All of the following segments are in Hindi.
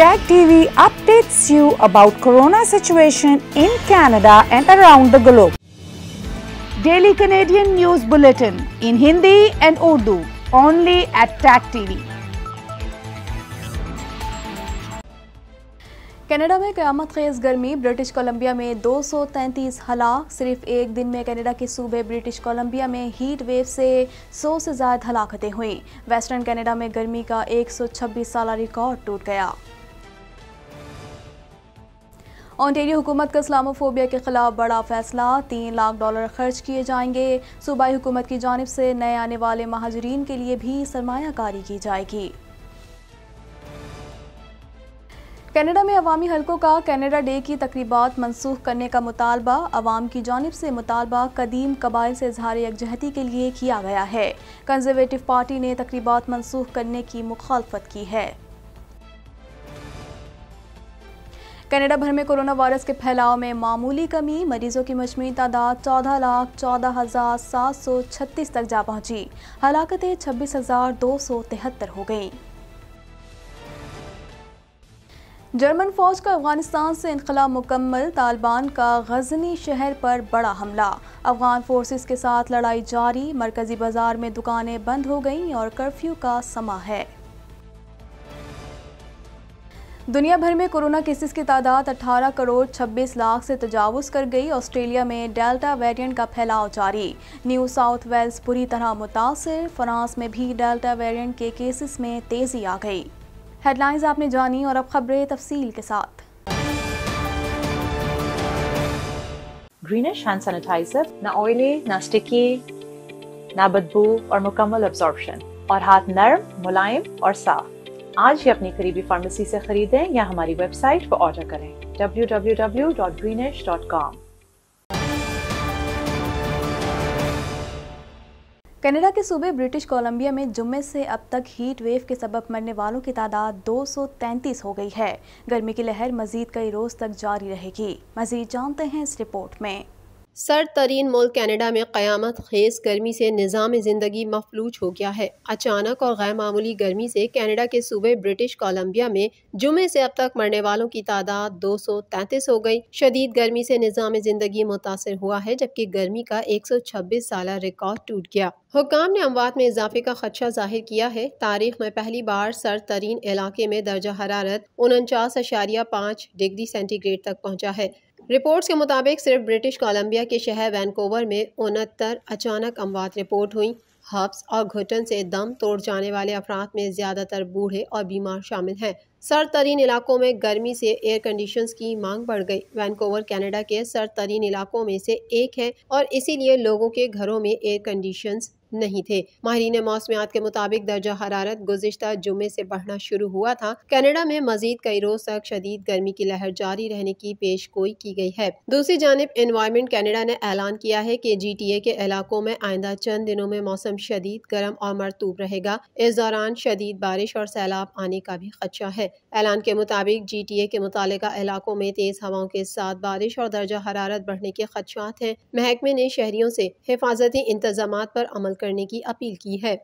Tag TV updates you about corona situation in Canada and around the globe. Daily Canadian News Bulletin in Hindi and Urdu only at Tag TV. Canada में क़्यामत खेज़ गर्मी ब्रिटिश कोलंबिया में 233 हलाक सिर्फ एक दिन में कनाडा के सूबे ब्रिटिश कोलंबिया में हीट वेव से 100 से ज़्यादा हलाकतें हुईं वेस्टर्न कनाडा में गर्मी का 126 साल रिकॉर्ड टूट गया ऑनटेरियो हुकूमत का इस्लामोफोबिया के खिलाफ बड़ा फैसला तीन लाख डॉलर खर्च किए जाएंगे सूबाई हुकूमत की जानब से नए आने वाले महाजरीन के लिए भी सरमाकारी की जाएगी कनाडा में अवामी हलकों का कनाडा डे की तकरीबा मनसूख करने का मुतालबा अवाम की जानब से मुतालबा कदीम कबाइल से इजहार यकजहती के लिए किया गया है कंजर्वेटिव पार्टी ने तकरीबा मनसूख करने की मुखालफत की है कनाडा भर में कोरोना वायरस के फैलाव में मामूली कमी मरीजों की मजमू तादाद चौदह लाख चौदह हजार सात सौ छत्तीस तक जा पहुंची हलाकतें छब्बीस हजार दो सौ तिहत्तर हो गई जर्मन फौज का अफगानिस्तान से इनखला मुकम्मल तालिबान का गजनी शहर पर बड़ा हमला अफगान फोर्सेस के साथ लड़ाई जारी मरकजी बाजार में दुकानें बंद हो गईं और कर्फ्यू का समा है दुनिया भर में कोरोना केसेस की तादाद 18 करोड़ 26 लाख से तजावज कर गई ऑस्ट्रेलिया में डेल्टा वेरिएंट का फैलाव जारी न्यू साउथ वेल्स पूरी तरह मुतासर फ्रांस में भी डेल्टा वेरिएंट के केसेस में तेज़ी आ गई हेडलाइंस आपने जानी और अब खबरें तफसील के साथ ग्रीनिश हैंड सैनिटाइजर ना ऑयली ना स्टिकी ना बदबू और मुकम्मल और हाथ नर्म मुलायम और साफ आज ही अपनी करीबी फार्मेसी से खरीदें या हमारी वेबसाइट पर ऑर्डर करें www.greenish.com कनाडा के सूबे ब्रिटिश कोलंबिया में जुम्मे से अब तक हीट वेव के सबब मरने वालों की तादाद 233 हो गई है गर्मी की लहर मजीद कई रोज तक जारी रहेगी मजीद जानते हैं इस रिपोर्ट में सर तरीन मुल्क कैनेडा में क़्यामत खेज गर्मी से निज़ाम ज़िंदगी मफलूज हो गया है अचानक और गैर मामूली गर्मी से कैनेडा के सूबे ब्रिटिश कोलंबिया में जुमे से अब तक मरने वालों की तादाद दो सौ तैंतीस हो गई शदीद गर्मी से निज़ाम ज़िंदगी मुतासर हुआ है जबकि गर्मी का एक सौ छब्बीस साल रिकॉर्ड टूट गया हुकाम ने अमवात में इजाफे का खदशा जाहिर किया है तारीख में पहली बार सर तरीन इलाके में दर्जा हरारत उनचास अशारिया पाँच डिग्री सेंटीग्रेड तक पहुँचा है रिपोर्ट्स के मुताबिक सिर्फ ब्रिटिश कोलंबिया के शहर वैनकोवर में उनहत्तर अचानक अमवात रिपोर्ट हुई हब्स और घुटन से दम तोड़ जाने वाले अफराद में ज़्यादातर बूढ़े और बीमार शामिल हैं सर तरीन इलाकों में गर्मी से एयर कंडीशन की मांग बढ़ गई वैनकोवर कनाडा के सर तरीन इलाकों में से एक है और इसीलिए लोगों के घरों में एयर कंडीशन नहीं थे माहरीन मौसमियात के मुताबिक दर्जा हरारत गुजशत जुमे से बढ़ना शुरू हुआ था कनाडा में मजीद कई रोज तक शदीद गर्मी की लहर जारी रहने की पेश गोई की गई है दूसरी जानब इन्वायरमेंट कैनेडा ने ऐलान किया है की जी टी ए के इलाकों में आइंदा चंद दिनों में मौसम शदीद गर्म और मरतूब रहेगा इस दौरान शदीद बारिश और सैलाब आने का भी खदशा है ऐलान के मुताबिक जी टी ए के मुतल इलाकों में तेज हवाओं के साथ बारिश और दर्जा हरारत बढ़ने के खदशात है महकमे ने शहरियों से हिफाजती इंतजाम पर अमल करने की अपील की है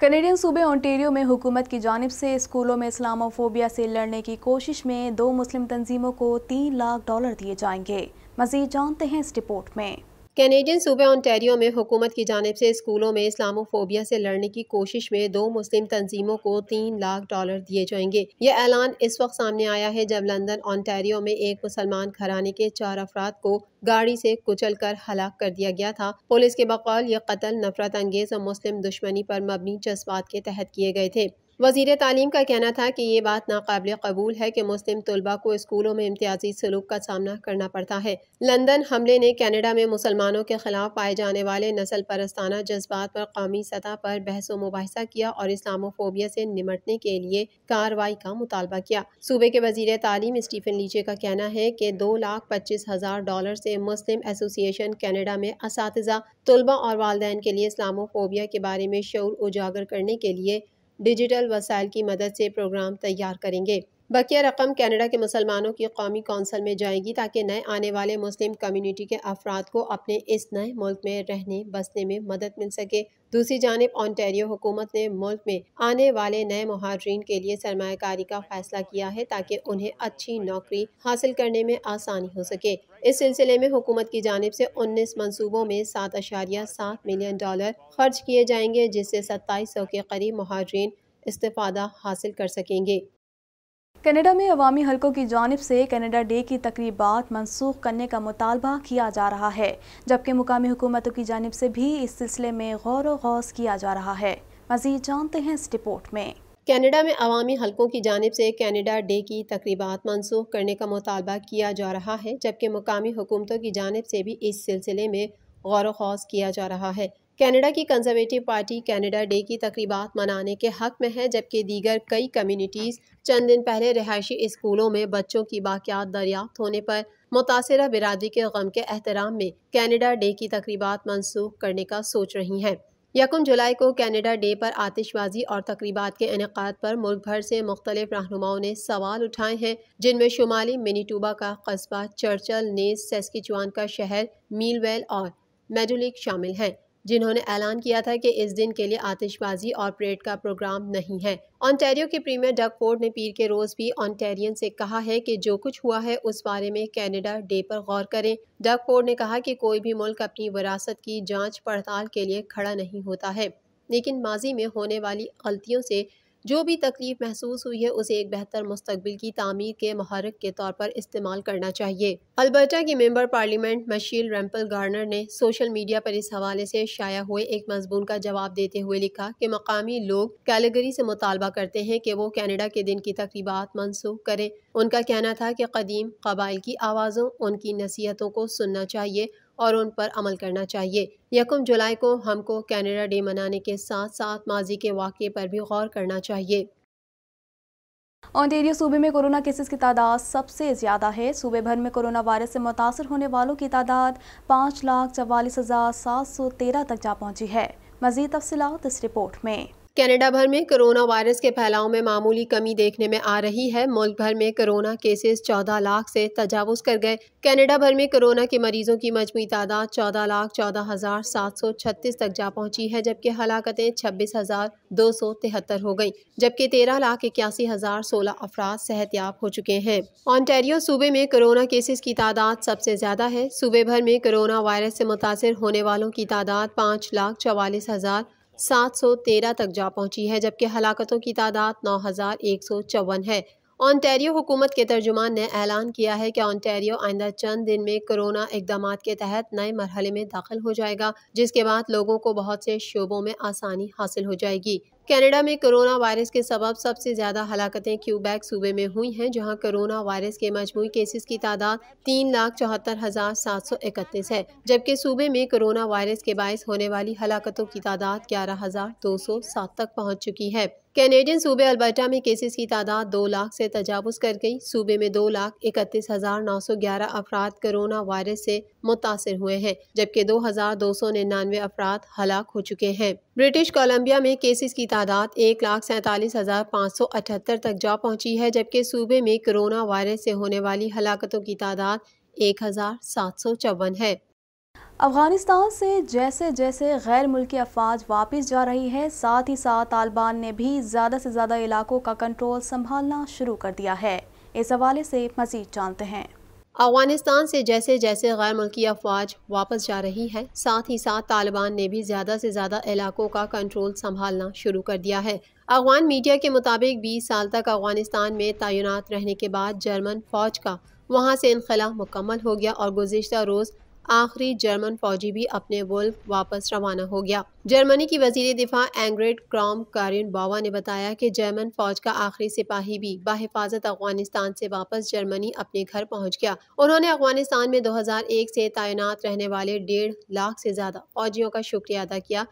कनेडियन सूबे ओंटेरियो में हुकूमत की जानब से स्कूलों में इस्लामोफोबिया से लड़ने की कोशिश में दो मुस्लिम तंजीमों को तीन लाख डॉलर दिए जाएंगे मजीद जानते हैं इस रिपोर्ट में कैनेडियन सूबे ऑन्टेरियो में हुकूमत की जानब से स्कूलों में इस्लामोफोबिया से लड़ने की कोशिश में दो मुस्लिम तंजीमों को तीन लाख डॉलर दिए जाएंगे यह ऐलान इस वक्त सामने आया है जब लंदन ओंटेरियो में एक मुसलमान घराने के चार अफराद को गाड़ी से कुचल कर हलाक कर दिया गया था पुलिस के बकौल यह कत्ल नफरत अंगेज और मुस्लिम दुश्मनी पर मबनी जज्बात के तहत किए गए थे वजीर तालीम का कहना था कि ये बात नाकबिल कबूल है कि मुस्लिम तलबा को स्कूलों में इम्तियाजी सलूक का सामना करना पड़ता है लंदन हमले ने कैनेडा में मुसलमानों के खिलाफ पाए जाने वाले नस्ल परस्ताना जज्बात पर कौमी सतह पर बहस व मुबासा किया और इस्लामोफोबिया से निमटने के लिए कार्रवाई का मुतालबा किया सूबे के वजीर तालीम स्टीफन लीचे का कहना है कि दो लाख पच्चीस हज़ार डॉलर से मुस्लिम एसोसिएशन कैनेडा में इस तलबा और वालदेन के लिए इस्लामोफोबिया के बारे में शौर उजागर करने के लिए डिजिटल वसाइल की मदद से प्रोग्राम तैयार करेंगे बकिया रकम कनाडा के मुसलमानों की कौमी कौंसल में जाएगी ताकि नए आने वाले मुस्लिम कम्युनिटी के अफराद को अपने इस नए मुल्क में रहने बसने में मदद मिल सके दूसरी जानब ऑनटेरियो हुकूमत ने मुल्क में आने वाले नए महाजरीन के लिए सरमाकारी का फैसला किया है ताकि उन्हें अच्छी नौकरी हासिल करने में आसानी हो सके इस सिलसिले में हुकूमत की जानब से उन्नीस मनसूबों में सात अशारिया सात मिलियन डॉलर खर्च किए जाएंगे जिससे सत्ताईस सौ के करीब महाजरीन इस्तादा हासिल कर सकेंगे कनाडा में अवामी हलकों की जानब से कनाडा डे की तकरीबा मनसूख करने का मुतालबा किया जा रहा है जबकि मुकामी हुकूमतों की जानब से भी इस सिलसिले में गौर व गौस किया जा रहा है मजीद जानते हैं इस रिपोर्ट में कनाडा में अवामी हलकों की जानब से कनाडा डे की तकरीबा मनसूख करने का मुतालबा किया जा रहा है जबकि मकामी हुकूमतों की जानब से भी इस सिलसिले में गौर वौस किया जा रहा है कनाडा की कंजर्वेटिव पार्टी कनाडा डे की तकरीबा मनाने के हक में है जबकि दीगर कई कम्यूनिटीज़ चंद दिन पहले रिहायशी स्कूलों में बच्चों की बाक़ियात दरियाफ्त होने पर मुतासर बिरादरी के गम के एहतराम में कनाडा डे की तकरीबा मनसूख करने का सोच रही हैं यकम जुलाई को कैनेडा डे पर आतिशबाजी और तकरीबा के इनका पर मुल्क भर से मुख्तलिफ रहनुमाओं ने सवाल उठाए हैं जिनमें शुमाली मिनीटूबा का कस्बा चर्चल नेस सेस्किचवान का शहर मीलवेल और मेडोलिक शामिल हैं जिन्होंने ऐलान किया था कि इस दिन के लिए आतिशबाजी और परेड का प्रोग्राम नहीं है ऑन्टेरियो के प्रीमियर डक फोर्ड ने पीर के रोज़ भी ऑन्टेरियन से कहा है कि जो कुछ हुआ है उस बारे में कनाडा डे पर गौर करें डक फोर्ड ने कहा कि कोई भी मुल्क अपनी विरासत की जांच पड़ताल के लिए खड़ा नहीं होता है लेकिन माजी में होने वाली गलतियों से जो भी तकलीफ़ महसूस हुई है उसे एक बेहतर मुस्तबिल की तमीर के महारक के तौर पर इस्तेमाल करना चाहिए अल्बर्टा की member parliament Michelle Rempel Garner ने सोशल मीडिया पर इस हवाले से शाया हुए एक मजमून का जवाब देते हुए लिखा कि मकामी लोग कैलगरी से मुतालबा करते हैं कि वो कैनेडा के दिन की तकरीबा मनसूख करें उनका कहना था कि कदीम कबाइल की आवाज़ों उनकी नसीहतों को सुनना चाहिए और उन पर अमल करना चाहिए यकम जुलाई को हमको कैनेडा डे मनाने के साथ साथ माजी के वाक़े पर भी गौर करना चाहिए ऑन्टेरियो सूबे में कोरोना केसेस की तादाद सबसे ज़्यादा है सूबे भर में कोरोना वायरस से मुतासर होने वालों की तादाद पाँच लाख चवालीस हज़ार सात सौ तेरह तक जा पहुँची है मज़ीद तफसलत इस रिपोर्ट में कनाडा भर में कोरोना वायरस के फैलाव में मामूली कमी देखने में आ रही है मुल्क भर में कोरोना केसेस 14 लाख से तजावज कर गए कनाडा भर में कोरोना के मरीजों की मजमू तादाद 14 लाख चौदह हज़ार सात सौ छत्तीस तक जा पहुंची है जबकि हलाकतें छब्बीस हज़ार दो सौ तिहत्तर हो गई जबकि तेरह लाख इक्यासी हज़ार सोलह अफराद सेहतियाब हो चुके हैं ऑनटेरियो सूबे में कोरोना केसेस की तादाद सबसे ज़्यादा है सूबे भर में कोरोना वायरस से मुतासर होने वालों की तादाद पाँच लाख चवालीस हज़ार सात सौ तेरह तक जा पहुंची है जबकि हलाकतों की तादाद नौ हज़ार एक सौ चौवन है ऑनटेरियो हुकूमत के तर्जुमान ने ऐलान किया है कि ऑनटेरियो आइंदा चंद दिन में कोरोना इकदाम के तहत नए मरहले में दाखिल हो जाएगा जिसके बाद लोगों को बहुत से शोबों में आसानी हासिल हो जाएगी कनाडा में कोरोना वायरस के सबब सबसे ज़्यादा हलाकतें क्यूबैक सूबे में हुई हैं जहां कोरोना वायरस के मजमू केसेस की तादाद तीन लाख चौहत्तर हज़ार सात सौ इकतीस है जबकि सूबे में कोरोना वायरस के बायस होने वाली हलाकतों की तादाद ग्यारह हज़ार दो सौ सात तक पहुंच चुकी है कैनेडियन सूबे अल्बर्टा में केसेस की तादाद दो लाख से तजावज़ कर गई सूबे में दो लाख इकतीस हज़ार नौ सौ ग्यारह अफराद कोरोना वायरस से मुतासर हुए हैं जबकि दो हज़ार दो सौ निन्यानवे अफराद हलाक हो चुके हैं ब्रिटिश कोलंबिया में केसेस की तादाद एक लाख सैंतालीस हज़ार पाँच सौ अठहत्तर तक जा पहुंची है जबकि सूबे में कोरोना वायरस से होने वाली हलाकतों की तादाद एक हज़ार सात सौ चौवन है अफगानिस्तान से जैसे जैसे गैर मुल्की अफवाज वापस जा रही है साथ ही साथ तालिबान ने भी ज़्यादा से ज़्यादा इलाकों का कंट्रोल संभालना शुरू कर दिया है इस हवाले से मज़ीद जानते हैं अफगानिस्तान से जैसे जैसे गैर मुल्की अफवाज वापस जा रही है साथ ही साथ तालिबान ने भी ज़्यादा से ज़्यादा इलाकों का कंट्रोल संभालना शुरू कर दिया है अफगान मीडिया के मुताबिक 20 साल तक अफगानिस्तान में तैनात रहने के बाद जर्मन फौज का वहाँ से इनखला मुकम्मल हो गया और गुजशत रोज़ आखिरी जर्मन फौजी भी अपने वुल्फ वापस रवाना हो गया जर्मनी की वजीर दिफा एंग्रेड क्रॉम कारिन बावा ने बताया कि जर्मन फौज का आखिरी सिपाही भी बाहिफाजत अफगानिस्तान से वापस जर्मनी अपने घर पहुंच गया उन्होंने अफगानिस्तान में 2001 से तैनात रहने वाले डेढ़ लाख से ज्यादा फौजियों का शुक्रिया अदा किया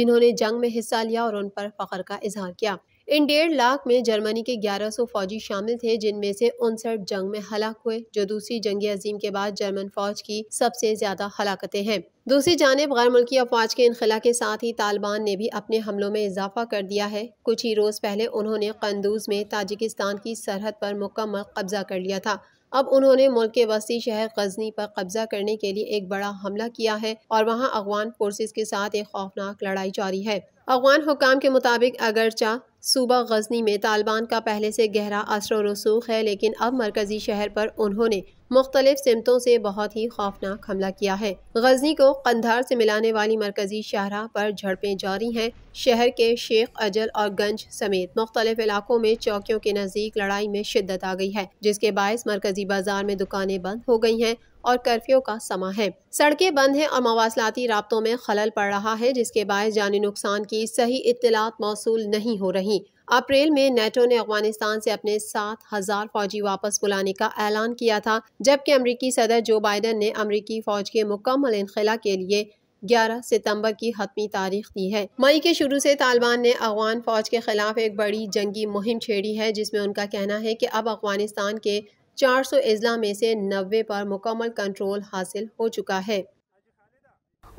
जिन्होंने जंग में हिस्सा लिया और उन पर फख्र का इजहार किया इन डेढ़ लाख में जर्मनी के 1100 फौजी शामिल थे जिनमें से उनसठ जंग में हलाक हुए जो दूसरी जंग अजीम के बाद जर्मन फौज की सबसे ज्यादा हलाकते हैं दूसरी जानब गैर मुल्की अफवाज के इनखला के साथ ही तालिबान ने भी अपने हमलों में इजाफा कर दिया है कुछ ही रोज़ पहले उन्होंने कंदूज में ताजिकिस्तान की सरहद पर मुकम्मल कब्जा कर लिया था अब उन्होंने मुल्क के वसी शहर गजनी पर कब्जा करने के लिए एक बड़ा हमला किया है और वहाँ अफगान फोर्सेज के साथ एक खौफनाक लड़ाई जारी है अफगान हुकाम के मुताबिक अगरचा सूबा गजनी में तालिबान का पहले से गहरा असर रसूख है लेकिन अब मरकजी शहर पर उन्होंने मुख्तलिफ सिमतों से बहुत ही खौफनाक हमला किया है गजनी को कंधार से मिलाने वाली मरकजी शाहरा पर झड़पें जारी हैं शहर के शेख अजल और गंज समेत मुख्तलिफ इलाकों में चौकियों के नज़दीक लड़ाई में शिद्दत आ गई है जिसके बायस मरकजी बाजार में दुकानें बंद हो गई हैं और कर्फ्यू का समा है सड़कें बंद हैं और मवासलाती रबतों में खलल पड़ रहा है जिसके बायस जानी नुकसान की सही इतलात मौसू नहीं हो रही अप्रैल में नेटो ने अफगानिस्तान से अपने सात हजार फौजी वापस बुलाने का ऐलान किया था जबकि अमरीकी सदर जो बाइडन ने अमरीकी फौज के मुकम्मल इनखिला के लिए 11 सितंबर की हतमी तारीख दी है मई के शुरू से तालिबान ने अफगान फौज के खिलाफ एक बड़ी जंगी मुहिम छेड़ी है जिसमें उनका कहना है कि अब अफगानिस्तान के चार सौ अजला में से नबे पर मुकम्मल कंट्रोल हासिल हो चुका है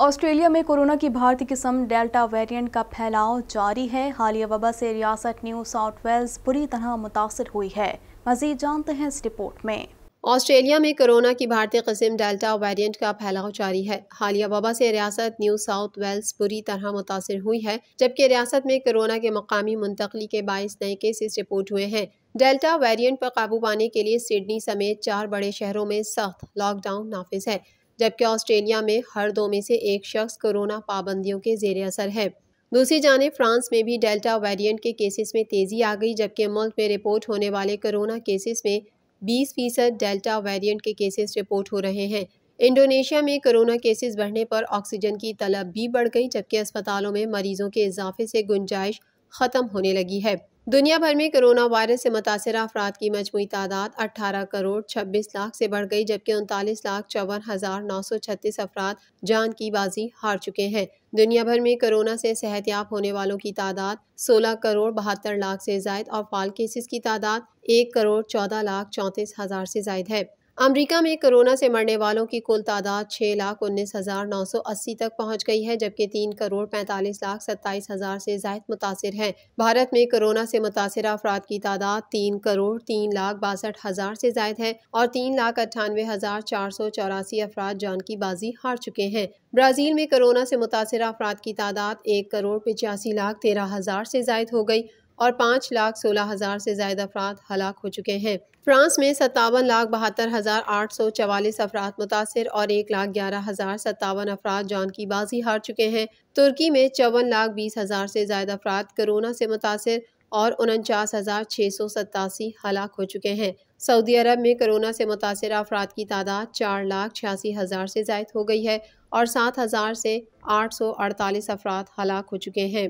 ऑस्ट्रेलिया में कोरोना की भारतीय किस्म डेल्टा वेरिएंट का फैलाव जारी है हालिया वबा से रियासत न्यू साउथ वेल्स बुरी तरह मुतासर हुई है मजीद जानते हैं इस रिपोर्ट में ऑस्ट्रेलिया में कोरोना की भारतीय किस्म डेल्टा वेरिएंट का फैलाव जारी है हालिया वबा से रियासत न्यू साउथ वेल्स बुरी तरह मुतासर हुई है जबकि रियासत में कोरोना के मकामी मुंतकली के बाईस नए केसेस रिपोर्ट हुए हैं डेल्टा वेरिएंट पर काबू पाने के लिए सिडनी समेत चार बड़े शहरों में सख्त लॉकडाउन नाफिज है जबकि ऑस्ट्रेलिया में हर दो में से एक शख्स कोरोना पाबंदियों के जेर असर है दूसरी जाने फ्रांस में भी डेल्टा वेरिएंट के केसेस में तेज़ी आ गई जबकि मुल्क में रिपोर्ट होने वाले कोरोना केसेस में 20 फीसद डेल्टा वेरिएंट के केसेस रिपोर्ट हो रहे हैं इंडोनेशिया में कोरोना केसेस बढ़ने पर ऑक्सीजन की तलब भी बढ़ गई जबकि अस्पतालों में मरीजों के इजाफे से गुंजाइश ख़त्म होने लगी है दुनिया भर में कोरोना वायरस से मुतासर अफराद की मजमू तादाद 18 करोड़ 26 लाख से बढ़ गई जबकि उनतालीस लाख चौवन हज़ार नौ सौ छत्तीस अफराद जान की बाजी हार चुके हैं दुनिया भर में कोरोना से सेहतियाब होने वालों की तादाद 16 करोड़ बहत्तर लाख से जायद और फाल केसेस की तादाद एक करोड़ चौदह लाख चौंतीस हज़ार से जायद है अमेरिका में कोरोना से मरने वालों की कुल तादाद छः लाख उन्नीस हज़ार नौ सौ अस्सी तक पहुंच गई है जबकि तीन करोड़ पैंतालीस लाख सत्ताईस हज़ार से जायद मुतासर हैं भारत में कोरोना से मुतासर अफराद की तादाद तीन करोड़ तीन लाख बासठ हज़ार से जायद है और तीन लाख अट्ठानवे हज़ार चार सौ चौरासी अफराद जान की बाजी हार चुके हैं ब्राज़ील में कोरोना से मुतासर अफराद की तादाद एक करोड़ पचासी लाख तेरह हज़ार से जायद हो गई और पाँच लाख सोलह हज़ार से जायद अफराद हलाक हो चुके हैं फ्रांस में सत्तावन लाख बहत्तर हज़ार आठ सौ चवालीस अफराद मुतासर और एक लाख ग्यारह हज़ार सत्तावन अफराद जान की बाजी हार चुके हैं तुर्की में चौवन लाख बीस हज़ार से जायद अफराद कोरोना से मुतासर और उनचास हज़ार छः सौ सतासी हलाक हो चुके हैं सऊदी अरब में कोरोना से मुतासर अफराद की तादाद चार लाख छियासी हज़ार से ज्यादा हो गई है और सात हज़ार से आठ सौ अड़तालीस अफराद हलाक हो चुके हैं